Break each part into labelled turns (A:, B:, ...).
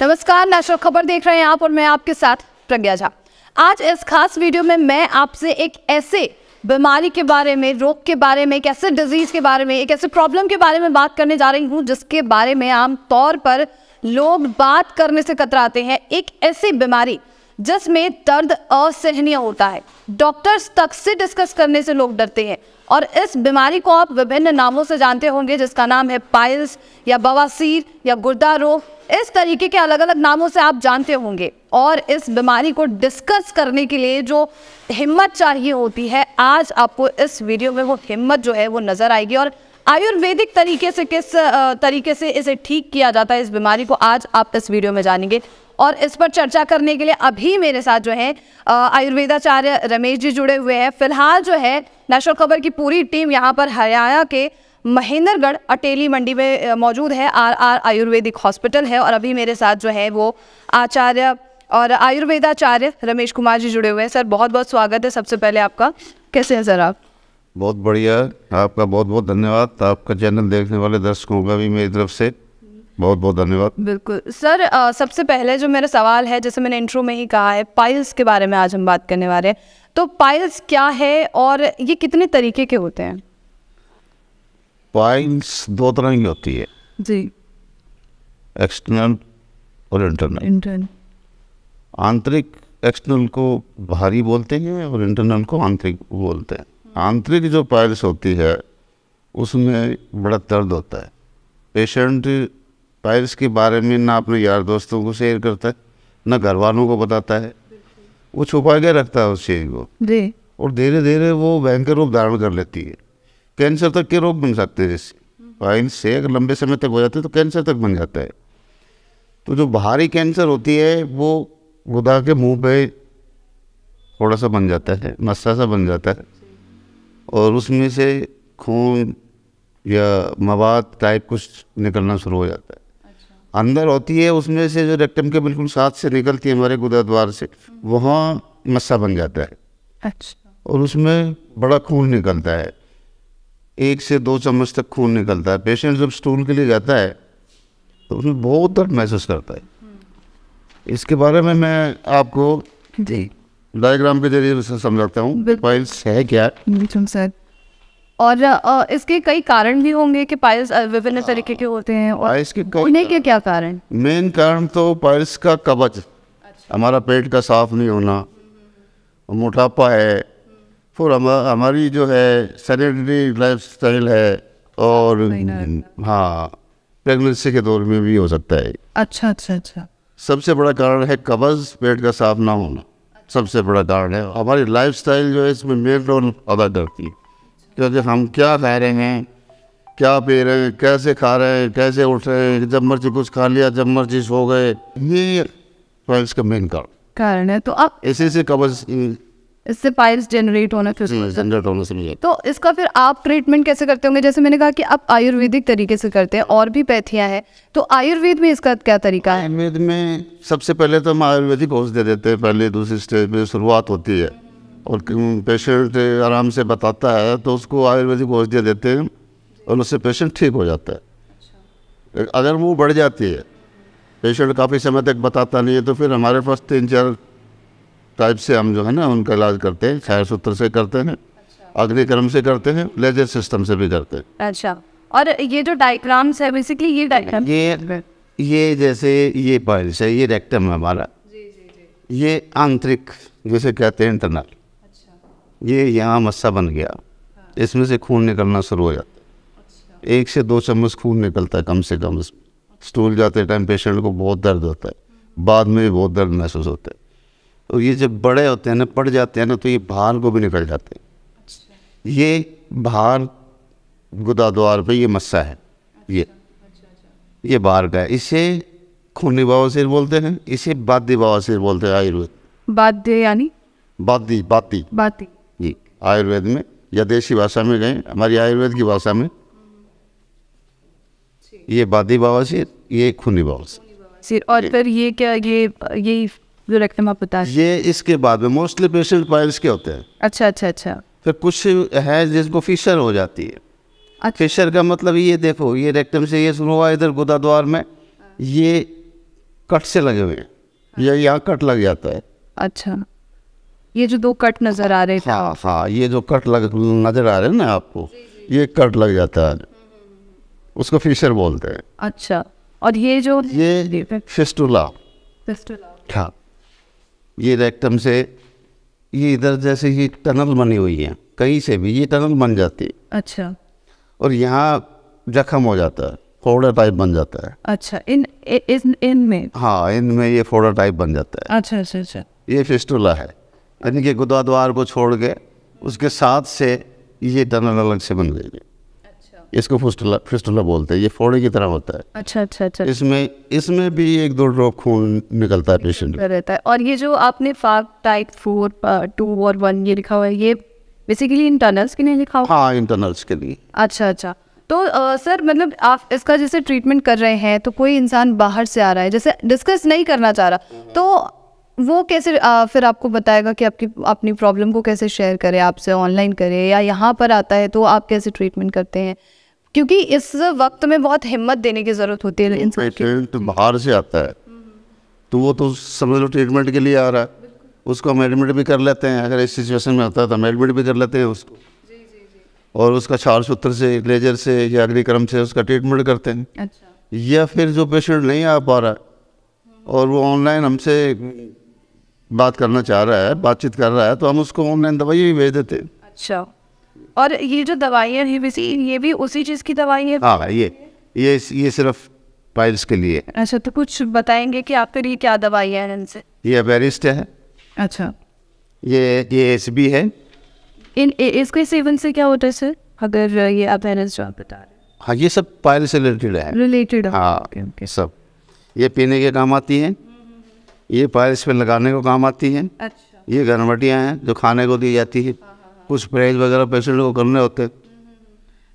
A: नमस्कार नेशनल खबर देख रहे हैं आप और मैं आपके साथ प्रज्ञा झा आज इस खास वीडियो में मैं आपसे एक ऐसे बीमारी के बारे में रोग के बारे में एक ऐसे डिजीज़ के बारे में एक ऐसे प्रॉब्लम के बारे में बात करने जा रही हूँ जिसके बारे में आमतौर पर लोग बात करने से कतराते हैं एक ऐसी बीमारी जिसमें दर्द असहनीय होता है डॉक्टर्स तक से डिस्कस करने से लोग डरते हैं और इस बीमारी को आप विभिन्न नामों से जानते होंगे जिसका नाम है पाइल्स या बवासीर या गुर्दा रोग इस तरीके के अलग अलग नामों से आप जानते होंगे और इस बीमारी को डिस्कस करने के लिए जो हिम्मत चाहिए होती है आज आपको इस वीडियो में वो हिम्मत जो है वो नज़र आएगी और आयुर्वेदिक तरीके से किस तरीके से इसे ठीक किया जाता है इस बीमारी को आज आप इस वीडियो में जानेंगे और इस पर चर्चा करने के लिए अभी मेरे साथ जो है आयुर्वेदाचार्य रमेश जी जुड़े हुए हैं फिलहाल जो है नेशनल खबर की पूरी टीम यहाँ पर हरियाणा के महेंद्रगढ़ अटेली मंडी में मौजूद है आर आर आयुर्वेदिक हॉस्पिटल है और अभी मेरे साथ जो है वो आचार्य और आयुर्वेदाचार्य रमेश कुमार जी जुड़े हुए हैं सर बहुत बहुत स्वागत है सबसे पहले आपका कैसे हैं सर आप
B: बहुत बढ़िया आपका बहुत बहुत धन्यवाद आपका चैनल देखने वाले दर्शकों का भी मेरी तरफ से बहुत बहुत धन्यवाद बिल्कुल
A: सर आ, सबसे पहले जो मेरा सवाल है जैसे मैंने इंट्रो में ही कहा है पाइल्स के बारे में आज हम बात करने वाले हैं तो पाइल्स क्या है और ये कितने तरीके के होते हैं
B: फाइल्स दो तरह की होती है जी एक्सटर्नल और इंटरनल इंटरनल आंतरिक एक्सटर्नल को बाहरी बोलते हैं और इंटरनल को आंतरिक बोलते हैं आंतरिक जो पायल्स होती है उसमें बड़ा दर्द होता है पेशेंट पायल्स के बारे में ना अपने यार दोस्तों को शेयर करता है ना घर वालों को बताता है वो छुपा के रखता है उस चीज़ को और धीरे धीरे वो भयंकर रूप धारण कर लेती है कैंसर तक के रोग बन सकते हैं जैसे वाइन से अगर लंबे समय तक हो जाते हैं तो कैंसर तक बन जाता है तो जो बाहरी कैंसर होती है वो गुदा के मुंह पे थोड़ा सा बन जाता है मस्सा सा बन जाता है और उसमें से खून या मवाद टाइप कुछ निकलना शुरू हो जाता है अच्छा। अंदर होती है उसमें से जो रेक्टम के बिल्कुल साथ से निकलती है हमारे गुदा द्वार से हम्म। वहाँ मस्सा बन जाता है अच्छा और उसमें बड़ा खून निकलता है एक से दो चम्मच तक खून निकलता है पेशेंट जब स्टूल के लिए जाता है तो उसमें बहुत दर्द महसूस करता है इसके बारे में मैं आपको जी डायग्राम के जरिए समझाता हूँ पाइल्स है क्या
A: और आ, इसके कई कारण भी होंगे कि पाइल्स विभिन्न हाँ। तरीके के होते हैं
B: और इसके उन्हें के क्या कारण मेन कारण तो पाइल्स का कवच अच्छा। हमारा पेट का साफ नहीं होना मोटापा है फिर हम हमारी जो है सेडेंटरी लाइफ स्टाइल है और हाँ प्रेगनेंसी के दौर में भी हो सकता है
A: अच्छा अच्छा अच्छा
B: सबसे बड़ा कारण है कबज़ पेट का साफ ना होना सबसे बड़ा कारण है हमारी लाइफ स्टाइल जो है इसमें मेन रोल अदा करती है क्योंकि हम क्या खा रहे हैं क्या पी रहे हैं कैसे खा रहे हैं कैसे उठ रहे हैं जब मर्जी कुछ खा लिया जब मर्जी सो गए ये इसका मेन कारण
A: कारण है तो आप
B: इसी से कबज इससे
A: पाइल्स जनरेट
B: होना फिर जनरेट हम्म, होने से
A: तो इसका फिर आप ट्रीटमेंट कैसे करते होंगे जैसे मैंने कहा कि आप आयुर्वेदिक तरीके से करते हैं और भी पैथियाँ हैं तो आयुर्वेद में इसका
B: क्या तरीका है आयुर्वेद में सबसे पहले तो हम आयुर्वेदिक औष दे देते हैं पहले दूसरी स्टेज में शुरुआत होती है और पेशेंट आराम से बताता है तो उसको आयुर्वेदिक औष दे देते हैं और उससे पेशेंट ठीक हो जाता है अगर वो बढ़ जाती है पेशेंट काफ़ी समय तक बताता नहीं है तो फिर हमारे पास तीन चार टाइप से हम जो है ना उनका इलाज करते हैं छाया सूत्र से करते हैं अच्छा। अग्निक्रम से करते हैं लेजर सिस्टम से भी करते हैं
A: अच्छा और ये जो डायग्राम्स है बेसिकली ये डायग्राम
B: ये ये जैसे ये पॉइंट है ये रेक्टम है हमारा ये आंतरिक जैसे कहते हैं इंटरनल अच्छा। ये यहाँ मस्सा बन गया हाँ। इसमें से खून निकलना शुरू हो जाता है अच्छा। एक से दो चम्मच खून निकलता है कम से कम इसमें स्टूल जाते टाइम पेशेंट को बहुत दर्द होता है बाद में भी बहुत दर्द महसूस होता है तो ये जब बड़े होते हैं ना पड़ जाते हैं ना तो ये बाहर को भी निकल जाते हैं अच्छा। ये बाहर गुदा द्वार पर ये मस्सा है ये अच्छा, अच्छा। ये बाहर का है इसे खूनी बवासीर बोलते हैं इसे बादी बवासीर बोलते हैं आयुर्वेद
A: बाद्य यानी
B: बादी बाती बाती जी आयुर्वेद में या देशी भाषा में गए हमारी आयुर्वेद की भाषा में ये बादी बवासीर ये खूनी बवासीर
A: और फिर ये क्या ये यही जो रकम आप है ये
B: इसके बाद में मोस्टली पेशेंट पायल्स के होते हैं
A: अच्छा अच्छा अच्छा
B: फिर कुछ है जिसको फिशर हो जाती है अच्छा। फिशर का मतलब ये देखो ये रेक्टम से ये शुरू हुआ इधर गुदा द्वार में ये कट से लगे हुए हैं हाँ। या यहाँ कट लग जाता है
A: अच्छा ये जो दो कट नजर आ रहे हैं हाँ
B: हाँ ये जो कट लग नजर आ रहे हैं ना आपको ये कट लग जाता है उसको फिशर बोलते हैं
A: अच्छा और ये जो
B: ये फिस्टूला फिस्टूला हाँ ये रेक्टम से ये इधर जैसे ये टनल बनी हुई है कहीं से भी ये टनल बन जाती है अच्छा और यहाँ जख्म हो जाता है फोड़ा टाइप बन जाता है
A: अच्छा इन इस इन में
B: हाँ इन में ये फोड़ा टाइप बन जाता
A: है अच्छा अच्छा अच्छा
B: ये फिस्टूला है यानी कि गुदा द्वार को छोड़ के उसके साथ से ये टनल अलग से बन गई इसको फिस्टुला फिस्टुला बोलते हैं ये फोड़े की तरह होता है
A: अच्छा अच्छा अच्छा इसमें
B: इसमें भी एक दो ड्रॉप खून निकलता है पेशेंट
A: का रहता है और ये जो आपने फाग टाइप फोर टू और वन ये लिखा हुआ है ये बेसिकली इंटरनल्स के लिए लिखा हुआ
B: हाँ इंटरनल्स के लिए
A: अच्छा अच्छा तो आ, uh, सर मतलब आप इसका जैसे ट्रीटमेंट कर रहे हैं तो कोई इंसान बाहर से आ रहा है जैसे डिस्कस नहीं करना चाह रहा तो वो कैसे आ, uh, फिर आपको बताएगा कि आपकी अपनी प्रॉब्लम को कैसे शेयर करें आपसे ऑनलाइन करें या यहाँ पर आता है तो आप कैसे ट्रीटमेंट करते हैं क्योंकि इस वक्त में बहुत हिम्मत देने की ज़रूरत होती है
B: तो पेशेंट बाहर से आता है तो वो तो समझ लो ट्रीटमेंट के लिए आ रहा है उसको हम एडमिट भी कर लेते हैं अगर इस सिचुएशन में होता है तो हम एडमिट भी कर लेते हैं उसको जी, जी, जी। और उसका छाल सूत्र से लेजर से या अग्निक्रम से उसका ट्रीटमेंट करते हैं अच्छा। या फिर जो पेशेंट नहीं आ पा रहा हम्म। और वो ऑनलाइन हमसे बात करना चाह रहा है बातचीत कर रहा है तो हम उसको ऑनलाइन दवाई भी भेज देते हैं
A: अच्छा और ये जो दवाइयाँ हैं वैसे ये भी उसी चीज़ की दवाई है
B: हाँ ये ये ये सिर्फ पाइल्स के लिए
A: अच्छा तो कुछ बताएंगे कि आप फिर ये क्या दवाइयाँ हैं इनसे
B: ये अपेरिस्ट है अच्छा ये ये एस बी है
A: इन इसके सेवन से क्या होता है सर अगर ये अपेरिस्ट जो आप बता रहे
B: हाँ ये सब पायल से रिलेटेड है
A: रिलेटेड हाँ
B: okay, okay. सब ये पीने के काम आती हैं ये पायल्स पे लगाने को काम आती हैं अच्छा। ये गर्मटियाँ हैं जो खाने को दी जाती है हाँ। कुछ प्राइज वगैरह पेशेंट को करने होते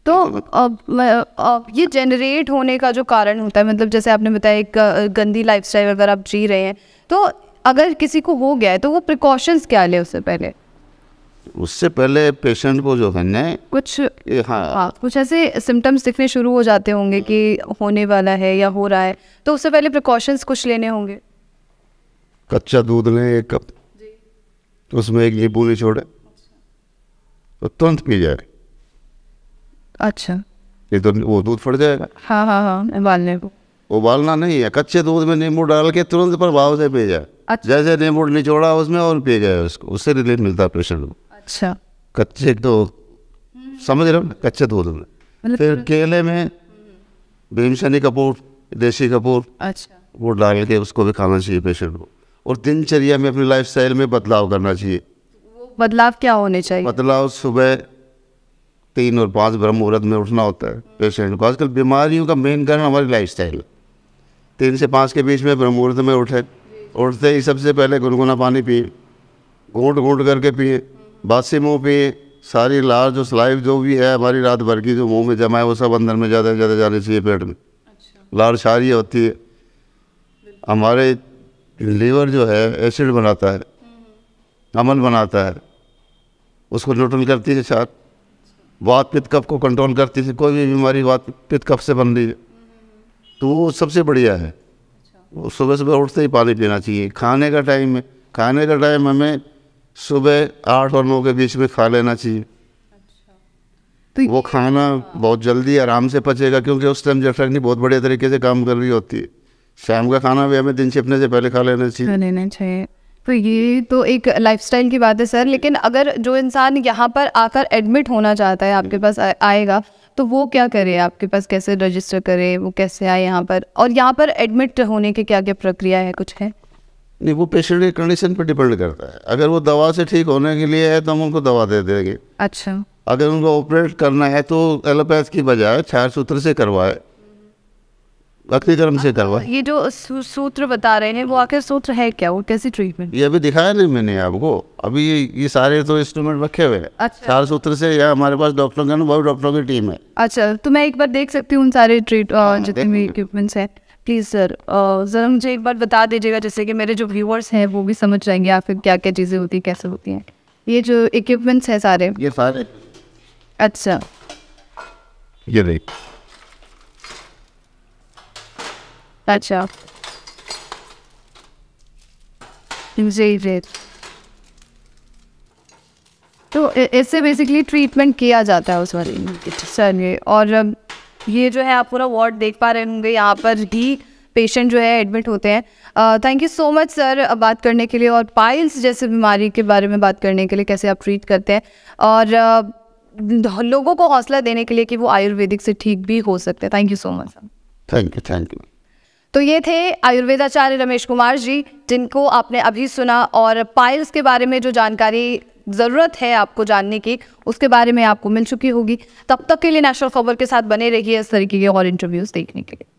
A: तो अब, अब ये जनरेट होने का जो कारण होता है मतलब जैसे आपने बताया एक गंदी लाइफस्टाइल अगर आप जी रहे हैं तो अगर किसी को हो गया है तो वो प्रिकॉशंस क्या ले उससे पहले
B: उससे पहले पेशेंट को जो है ना कुछ हाँ आ,
A: हाँ, कुछ ऐसे सिम्टम्स दिखने शुरू हो जाते होंगे कि होने वाला है या हो रहा है तो उससे पहले प्रिकॉशंस कुछ लेने होंगे
B: कच्चा दूध लें एक कप उसमें एक नींबू नहीं छोड़े तो तुरंत पी जाए अच्छा ये तो वो दूध फट जाएगा
A: हाँ हाँ हाँ उबालने को
B: उबालना नहीं है कच्चे दूध में नींबू डाल के तुरंत प्रभाव से पी जाए अच्छा। जैसे नींबू निचोड़ा उसमें और पी जाए उसको उससे रिलीफ मिलता है पेशेंट को अच्छा कच्चे तो समझ रहे हो कच्चे दूध में फिर केले में भीमशनी कपूर देसी कपूर अच्छा वो डाल के उसको भी खाना चाहिए पेशेंट को और दिनचर्या में अपनी लाइफ में बदलाव करना चाहिए
A: बदलाव क्या होने चाहिए
B: बदलाव सुबह तीन और पाँच ब्रह्म मुहूर्त में उठना होता है पेशेंट को आजकल बीमारियों का मेन कारण हमारी लाइफ स्टाइल तीन से पाँच के बीच में ब्रह्म मुहूर्त में उठे उठते ही सबसे पहले गुनगुना पानी पिए घूट घूट करके पिए बासी मुँह पिए सारी लार जो स्लाइव जो भी है हमारी रात भर की जो मुँह में जमा है वो सब अंदर में ज़्यादा से ज़्यादा जाने चाहिए पेट में अच्छा। लार सारी होती है हमारे लीवर जो है एसिड बनाता है हम्म। अमल बनाता है उसको न्यूट्रल करती है चार वात पित्त कफ को कंट्रोल करती है कोई भी बीमारी वात पित्त कफ से बन रही है तो वो सबसे बढ़िया है अच्छा। वो सुबह सुबह उठते ही पानी पीना चाहिए खाने का टाइम में खाने का टाइम हमें सुबह आठ और नौ के बीच में खा लेना चाहिए अच्छा। तो वो खाना हाँ। बहुत जल्दी आराम से पचेगा क्योंकि उस टाइम नहीं बहुत बढ़िया तरीके से काम कर रही होती है शाम का खाना भी हमें दिन छिपने से पहले खा लेना चाहिए
A: तो ये तो एक लाइफस्टाइल की बात है सर लेकिन अगर जो इंसान यहाँ पर आकर एडमिट होना चाहता है आपके पास आ, आएगा तो वो क्या करे आपके पास कैसे रजिस्टर करे वो कैसे आए यहाँ पर और यहाँ पर एडमिट होने की क्या क्या प्रक्रिया है कुछ है
B: नहीं वो पेशेंट की कंडीशन पर डिपेंड करता है अगर वो दवा से ठीक होने के लिए है तो हम उनको दवा दे देंगे अच्छा अगर उनको ऑपरेट करना है तो एलोपैथ की बजाय छायर सूत्र से करवाए अग्नि कर्म से करवा
A: ये जो सूत्र बता रहे हैं वो आखिर सूत्र है क्या वो कैसी ट्रीटमेंट
B: ये अभी दिखाया नहीं मैंने आपको अभी ये ये सारे तो इंस्ट्रूमेंट रखे हुए हैं अच्छा चार सूत्र से या हमारे पास डॉक्टरों के अनुभव डॉक्टरों की टीम है
A: अच्छा तो मैं एक बार देख सकती हूँ उन सारे ट्रीट हाँ, जितने भी इक्विपमेंट्स हैं प्लीज़ सर ज़रा मुझे एक बार बता दीजिएगा जैसे कि मेरे जो व्यूअर्स हैं वो भी समझ जाएंगे या फिर क्या क्या चीज़ें होती हैं कैसे होती हैं ये जो इक्विपमेंट्स हैं सारे ये सारे अच्छा ये देख अच्छा जी जी तो इससे बेसिकली ट्रीटमेंट किया जाता है उस वाले सर ये और ये जो है आप पूरा वार्ड देख पा रहे होंगे यहाँ पर ही पेशेंट जो है एडमिट होते हैं thank you so much sir बात करने के लिए और पाइल्स जैसे बीमारी के बारे में बात करने के लिए कैसे आप ट्रीट करते हैं और uh, लोगों को हौसला देने के लिए कि वो आयुर्वेदिक से ठीक भी हो सकते हैं thank you so much sir
B: thank you thank you
A: तो ये थे आयुर्वेदाचार्य रमेश कुमार जी जिनको आपने अभी सुना और पायल्स के बारे में जो जानकारी ज़रूरत है आपको जानने की उसके बारे में आपको मिल चुकी होगी तब तक के लिए नेशनल खबर के साथ बने रहिए इस तरीके के और इंटरव्यूज़ देखने के लिए